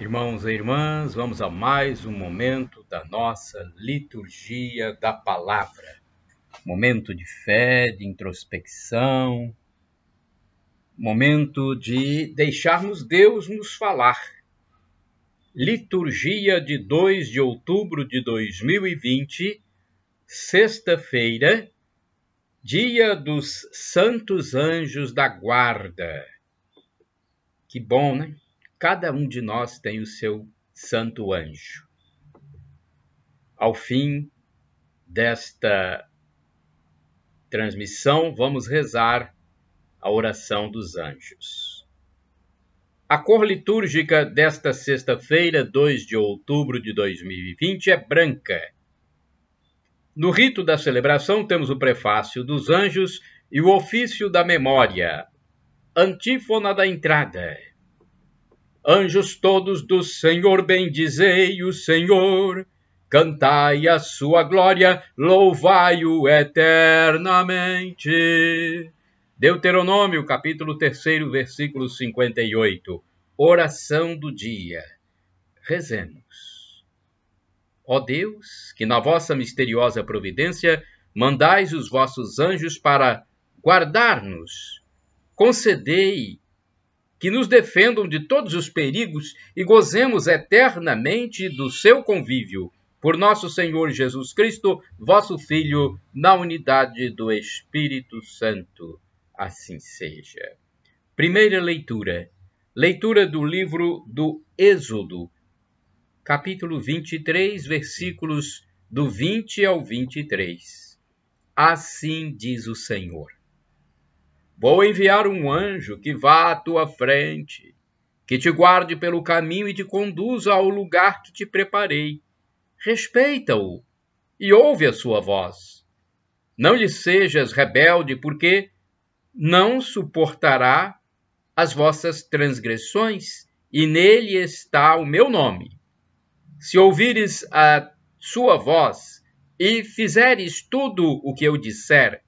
Irmãos e irmãs, vamos a mais um momento da nossa liturgia da palavra. Momento de fé, de introspecção, momento de deixarmos Deus nos falar. Liturgia de 2 de outubro de 2020, sexta-feira, dia dos Santos Anjos da Guarda. Que bom, né? cada um de nós tem o seu santo anjo. Ao fim desta transmissão, vamos rezar a oração dos anjos. A cor litúrgica desta sexta-feira, 2 de outubro de 2020, é branca. No rito da celebração, temos o prefácio dos anjos e o ofício da memória, antífona da entrada. Anjos todos do Senhor, bendizei o Senhor. Cantai a sua glória, louvai-o eternamente. Deuteronômio, capítulo 3, versículo 58. Oração do dia. Rezemos. Ó Deus, que na vossa misteriosa providência mandais os vossos anjos para guardar-nos, concedei que nos defendam de todos os perigos e gozemos eternamente do seu convívio. Por nosso Senhor Jesus Cristo, vosso Filho, na unidade do Espírito Santo. Assim seja. Primeira leitura. Leitura do livro do Êxodo, capítulo 23, versículos do 20 ao 23. Assim diz o Senhor Vou enviar um anjo que vá à tua frente, que te guarde pelo caminho e te conduza ao lugar que te preparei. Respeita-o e ouve a sua voz. Não lhe sejas rebelde, porque não suportará as vossas transgressões, e nele está o meu nome. Se ouvires a sua voz e fizeres tudo o que eu disser,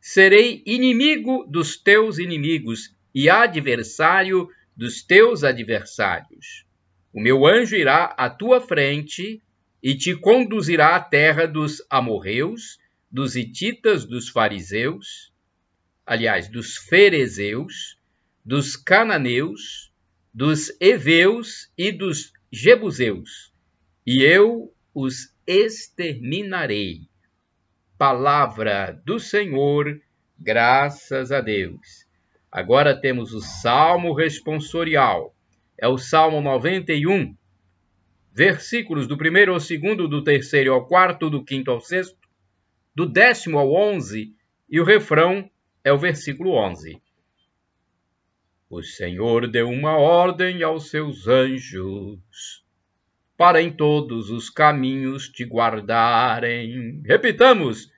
serei inimigo dos teus inimigos e adversário dos teus adversários. O meu anjo irá à tua frente e te conduzirá à terra dos amorreus, dos hititas, dos fariseus, aliás, dos ferezeus, dos cananeus, dos heveus e dos jebuseus, e eu os exterminarei palavra do Senhor, graças a Deus. Agora temos o salmo responsorial. É o salmo 91, versículos do primeiro ao segundo, do terceiro ao quarto, do quinto ao sexto, do décimo ao onze, e o refrão é o versículo 11. O Senhor deu uma ordem aos seus anjos para em todos os caminhos te guardarem. Repitamos: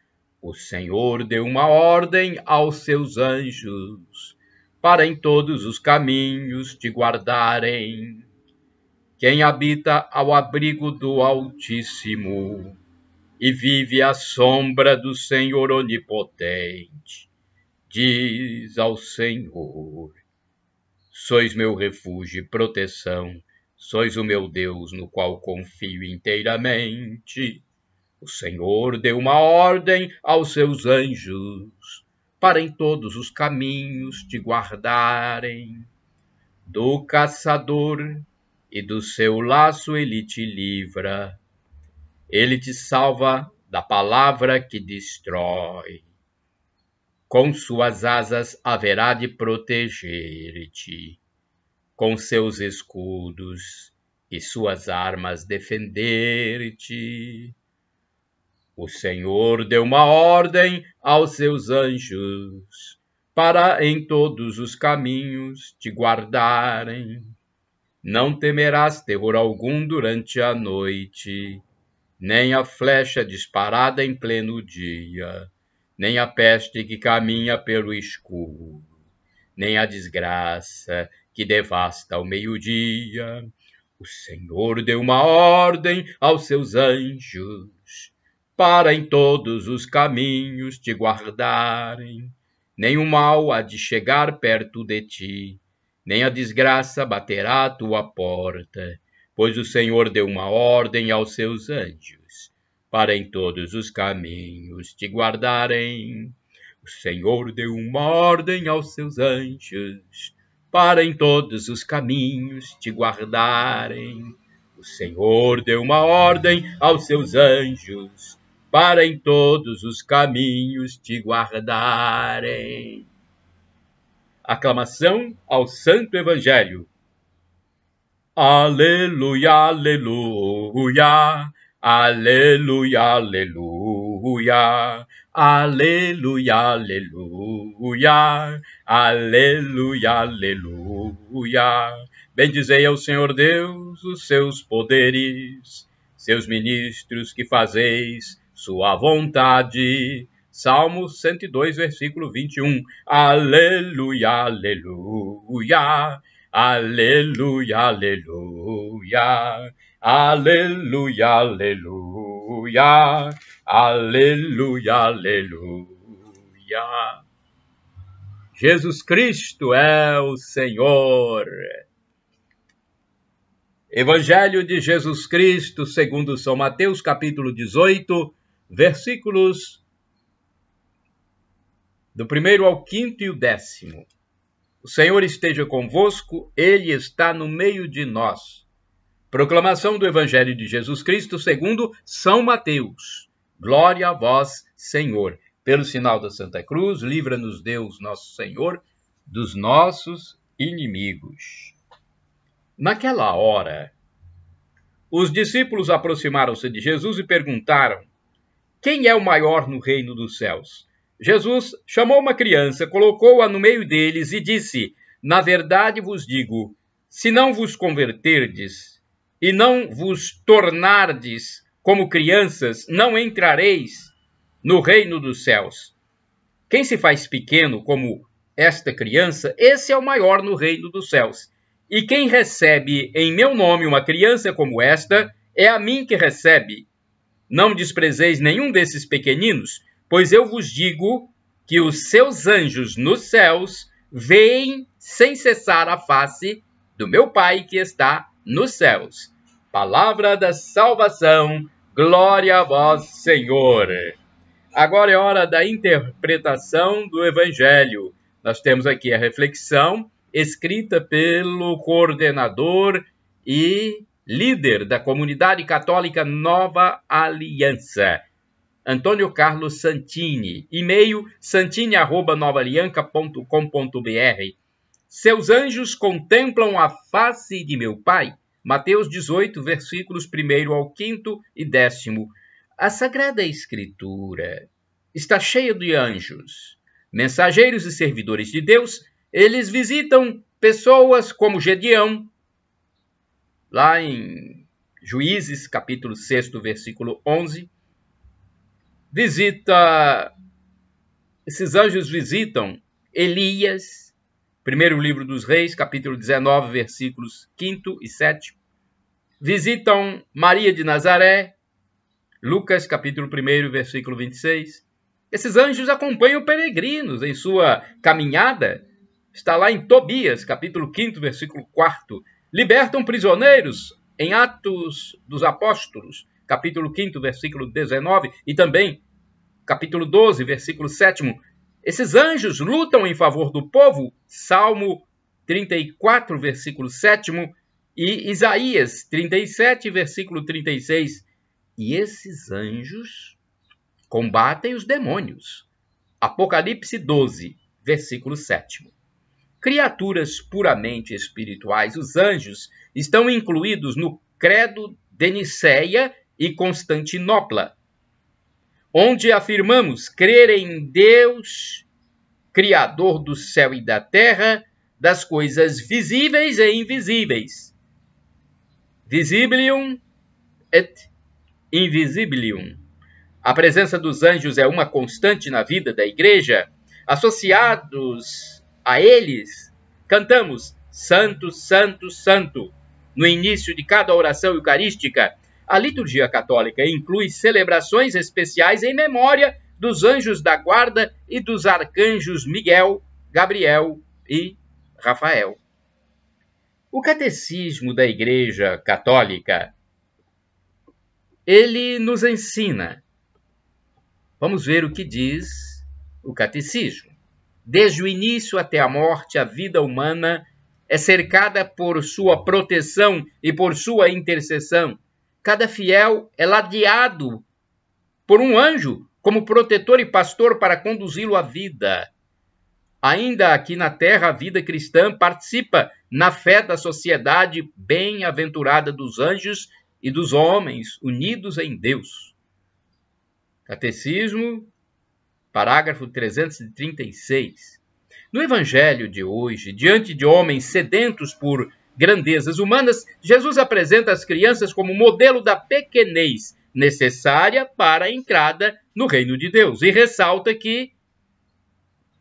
O Senhor deu uma ordem aos seus anjos, para em todos os caminhos te guardarem. Quem habita ao abrigo do Altíssimo e vive à sombra do Senhor Onipotente, diz ao Senhor: Sois meu refúgio e proteção Sois o meu Deus, no qual confio inteiramente. O Senhor deu uma ordem aos seus anjos para em todos os caminhos te guardarem. Do caçador e do seu laço ele te livra. Ele te salva da palavra que destrói. Com suas asas haverá de proteger-te com seus escudos e suas armas defender-te. O Senhor deu uma ordem aos seus anjos para em todos os caminhos te guardarem. Não temerás terror algum durante a noite, nem a flecha disparada em pleno dia, nem a peste que caminha pelo escuro, nem a desgraça que devasta ao meio-dia. O Senhor deu uma ordem aos seus anjos para em todos os caminhos te guardarem. Nenhum mal há de chegar perto de ti, nem a desgraça baterá à tua porta, pois o Senhor deu uma ordem aos seus anjos para em todos os caminhos te guardarem. O Senhor deu uma ordem aos seus anjos para em todos os caminhos te guardarem. O Senhor deu uma ordem aos seus anjos, para em todos os caminhos te guardarem. Aclamação ao Santo Evangelho. Aleluia, aleluia, aleluia, aleluia. Aleluia, aleluia, aleluia, aleluia. Bendizei ao Senhor Deus os seus poderes, seus ministros que fazeis sua vontade. Salmo 102, versículo 21. Aleluia, aleluia, aleluia, aleluia, aleluia, aleluia aleluia, aleluia, aleluia. Jesus Cristo é o Senhor. Evangelho de Jesus Cristo, segundo São Mateus, capítulo 18, versículos do primeiro ao quinto e o décimo. O Senhor esteja convosco, Ele está no meio de nós. Proclamação do Evangelho de Jesus Cristo segundo São Mateus. Glória a vós, Senhor. Pelo sinal da Santa Cruz, livra-nos Deus, nosso Senhor, dos nossos inimigos. Naquela hora, os discípulos aproximaram-se de Jesus e perguntaram: Quem é o maior no reino dos céus? Jesus chamou uma criança, colocou-a no meio deles e disse: Na verdade vos digo, se não vos converterdes e não vos tornardes como crianças, não entrareis no reino dos céus. Quem se faz pequeno como esta criança, esse é o maior no reino dos céus. E quem recebe em meu nome uma criança como esta, é a mim que recebe. Não desprezeis nenhum desses pequeninos, pois eu vos digo que os seus anjos nos céus veem sem cessar a face do meu Pai que está nos céus. Palavra da salvação, glória a vós, Senhor. Agora é hora da interpretação do Evangelho. Nós temos aqui a reflexão escrita pelo coordenador e líder da comunidade católica Nova Aliança, Antônio Carlos Santini. E-mail santini.novalianca.com.br seus anjos contemplam a face de meu Pai. Mateus 18, versículos 1 ao 5 e 10. A Sagrada Escritura está cheia de anjos, mensageiros e servidores de Deus. Eles visitam pessoas como Gedeão, lá em Juízes, capítulo 6, versículo 11. Visita, esses anjos visitam Elias, Primeiro livro dos Reis, capítulo 19, versículos 5 e 7. Visitam Maria de Nazaré, Lucas, capítulo 1, versículo 26. Esses anjos acompanham peregrinos em sua caminhada. Está lá em Tobias, capítulo 5, versículo 4. Libertam prisioneiros em Atos dos Apóstolos, capítulo 5, versículo 19, e também capítulo 12, versículo 7. Esses anjos lutam em favor do povo, Salmo 34, versículo 7 e Isaías 37, versículo 36. E esses anjos combatem os demônios. Apocalipse 12, versículo 7. Criaturas puramente espirituais, os anjos estão incluídos no Credo de Nicéia e Constantinopla, onde afirmamos crer em Deus, Criador do céu e da terra, das coisas visíveis e invisíveis. Visibilium et invisibilium. A presença dos anjos é uma constante na vida da igreja. Associados a eles, cantamos Santo, Santo, Santo no início de cada oração eucarística a liturgia católica inclui celebrações especiais em memória dos anjos da guarda e dos arcanjos Miguel, Gabriel e Rafael. O catecismo da Igreja Católica ele nos ensina. Vamos ver o que diz o catecismo. Desde o início até a morte, a vida humana é cercada por sua proteção e por sua intercessão cada fiel é ladeado por um anjo como protetor e pastor para conduzi-lo à vida. Ainda aqui na terra, a vida cristã participa na fé da sociedade bem-aventurada dos anjos e dos homens unidos em Deus. Catecismo, parágrafo 336. No evangelho de hoje, diante de homens sedentos por grandezas humanas, Jesus apresenta as crianças como modelo da pequenez necessária para a entrada no reino de Deus. E ressalta que,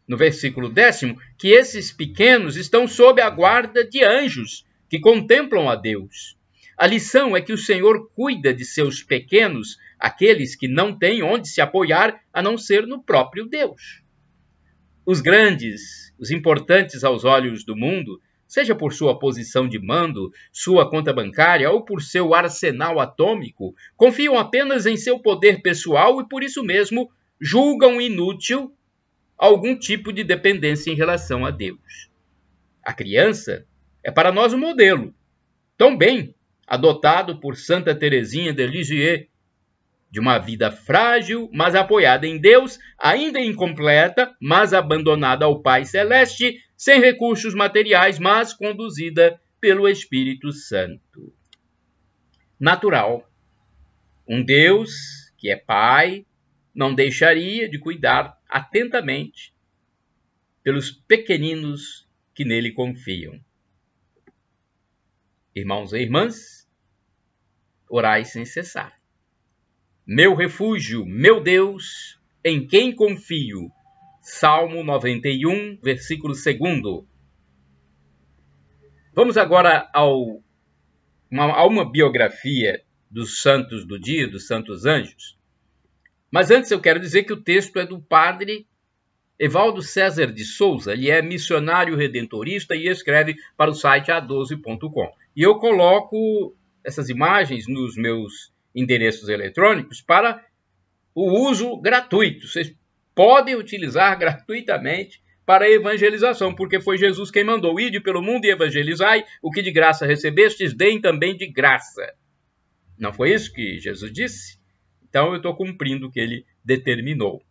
no versículo décimo, que esses pequenos estão sob a guarda de anjos que contemplam a Deus. A lição é que o Senhor cuida de seus pequenos, aqueles que não têm onde se apoiar a não ser no próprio Deus. Os grandes, os importantes aos olhos do mundo, seja por sua posição de mando, sua conta bancária ou por seu arsenal atômico, confiam apenas em seu poder pessoal e por isso mesmo julgam inútil algum tipo de dependência em relação a Deus. A criança é para nós um modelo, tão bem adotado por Santa Teresinha de Lisieux, de uma vida frágil, mas apoiada em Deus, ainda incompleta, mas abandonada ao Pai Celeste, sem recursos materiais, mas conduzida pelo Espírito Santo. Natural. Um Deus que é Pai não deixaria de cuidar atentamente pelos pequeninos que nele confiam. Irmãos e irmãs, orai sem cessar. Meu refúgio, meu Deus, em quem confio Salmo 91, versículo 2. Vamos agora ao, uma, a uma biografia dos santos do dia, dos santos anjos. Mas antes eu quero dizer que o texto é do padre Evaldo César de Souza, ele é missionário redentorista e escreve para o site a12.com. E eu coloco essas imagens nos meus endereços eletrônicos para o uso gratuito. Vocês podem utilizar gratuitamente para a evangelização, porque foi Jesus quem mandou: Ide pelo mundo e evangelizai, o que de graça recebestes, deem também de graça. Não foi isso que Jesus disse? Então eu estou cumprindo o que ele determinou.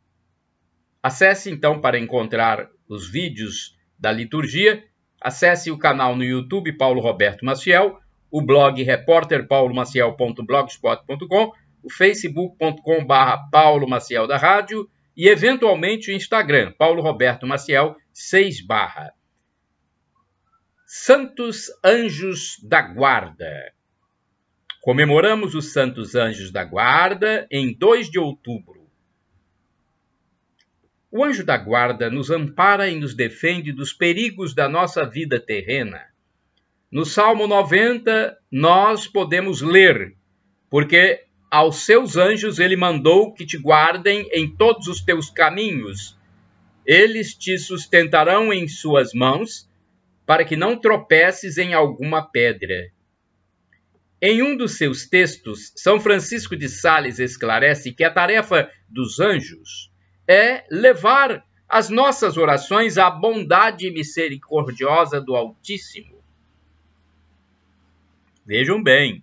Acesse então para encontrar os vídeos da liturgia, acesse o canal no YouTube Paulo Roberto Maciel, o blog repórterpaulomaciel.blogspot.com, o facebook.com/paulomaciel da rádio e, eventualmente, o Instagram, Paulo Roberto Maciel, 6 barra. Santos Anjos da Guarda. Comemoramos os Santos Anjos da Guarda em 2 de outubro. O anjo da guarda nos ampara e nos defende dos perigos da nossa vida terrena. No Salmo 90, nós podemos ler, porque aos seus anjos ele mandou que te guardem em todos os teus caminhos. Eles te sustentarão em suas mãos, para que não tropeces em alguma pedra. Em um dos seus textos, São Francisco de Sales esclarece que a tarefa dos anjos é levar as nossas orações à bondade misericordiosa do Altíssimo. Vejam bem,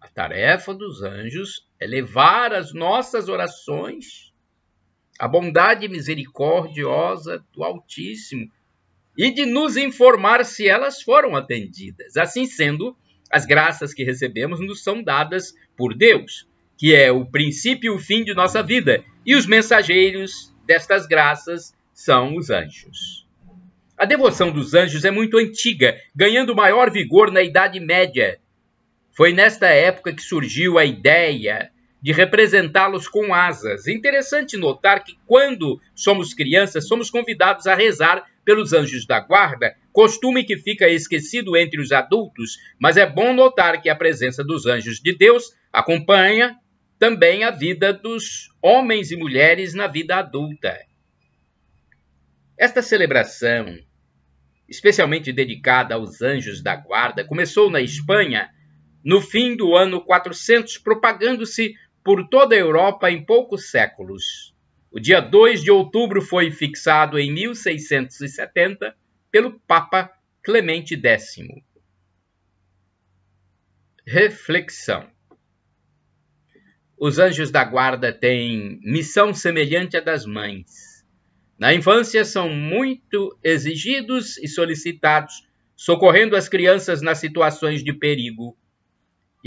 a tarefa dos anjos é levar as nossas orações à bondade misericordiosa do Altíssimo e de nos informar se elas foram atendidas. Assim sendo, as graças que recebemos nos são dadas por Deus, que é o princípio e o fim de nossa vida, e os mensageiros destas graças são os anjos. A devoção dos anjos é muito antiga, ganhando maior vigor na Idade Média, foi nesta época que surgiu a ideia de representá-los com asas. Interessante notar que quando somos crianças, somos convidados a rezar pelos anjos da guarda, costume que fica esquecido entre os adultos, mas é bom notar que a presença dos anjos de Deus acompanha também a vida dos homens e mulheres na vida adulta. Esta celebração, especialmente dedicada aos anjos da guarda, começou na Espanha no fim do ano 400, propagando-se por toda a Europa em poucos séculos. O dia 2 de outubro foi fixado em 1670 pelo Papa Clemente X. Reflexão: Os anjos da guarda têm missão semelhante à das mães. Na infância, são muito exigidos e solicitados, socorrendo as crianças nas situações de perigo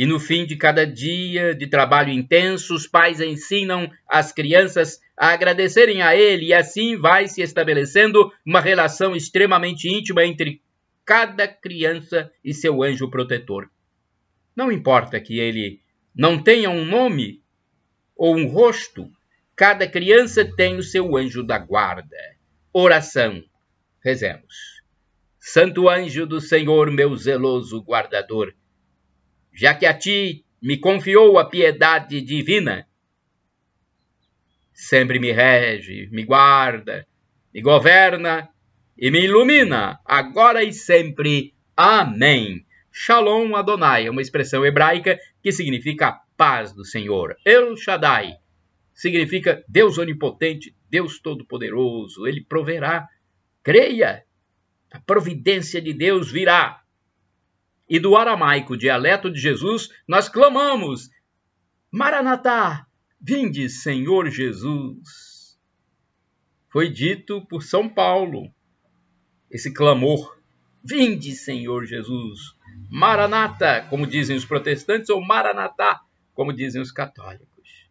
e no fim de cada dia de trabalho intenso, os pais ensinam as crianças a agradecerem a ele, e assim vai se estabelecendo uma relação extremamente íntima entre cada criança e seu anjo protetor. Não importa que ele não tenha um nome ou um rosto, cada criança tem o seu anjo da guarda. Oração. Rezemos. Santo anjo do Senhor, meu zeloso guardador, já que a ti me confiou a piedade divina. Sempre me rege, me guarda, me governa e me ilumina, agora e sempre. Amém. Shalom Adonai é uma expressão hebraica que significa paz do Senhor. El Shaddai significa Deus onipotente, Deus todo-poderoso, ele proverá. Creia, a providência de Deus virá e do aramaico, dialeto de Jesus, nós clamamos: Maranatá, vinde, Senhor Jesus. Foi dito por São Paulo esse clamor: Vinde, Senhor Jesus. Maranata, como dizem os protestantes, ou Maranatá, como dizem os católicos.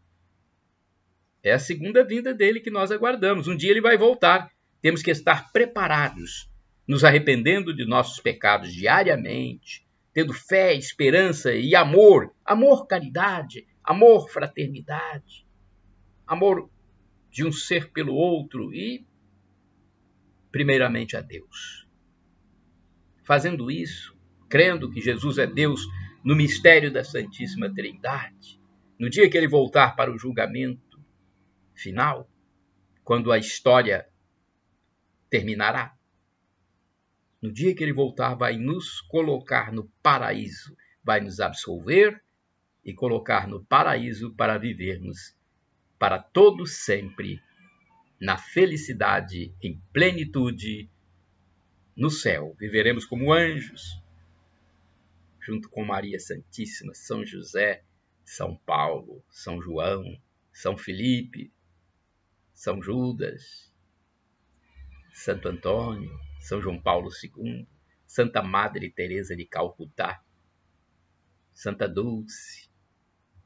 É a segunda vinda dele que nós aguardamos. Um dia ele vai voltar. Temos que estar preparados, nos arrependendo de nossos pecados diariamente, tendo fé, esperança e amor. Amor, caridade, amor, fraternidade, amor de um ser pelo outro e, primeiramente, a Deus. Fazendo isso, crendo que Jesus é Deus no mistério da Santíssima Trindade, no dia que ele voltar para o julgamento final, quando a história terminará, no dia que ele voltar, vai nos colocar no paraíso, vai nos absolver e colocar no paraíso para vivermos para todo sempre na felicidade, em plenitude, no céu. Viveremos como anjos, junto com Maria Santíssima, São José, São Paulo, São João, São Felipe, São Judas, Santo Antônio, são João Paulo II, Santa Madre Teresa de Calcutá, Santa Dulce,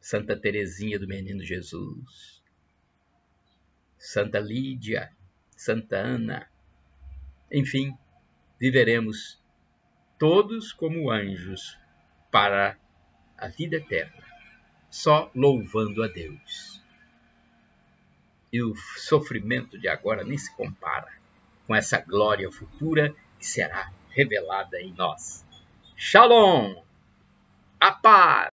Santa Teresinha do Menino Jesus, Santa Lídia, Santa Ana. Enfim, viveremos todos como anjos para a vida eterna, só louvando a Deus. E o sofrimento de agora nem se compara com essa glória futura que será revelada em nós. Shalom! A paz!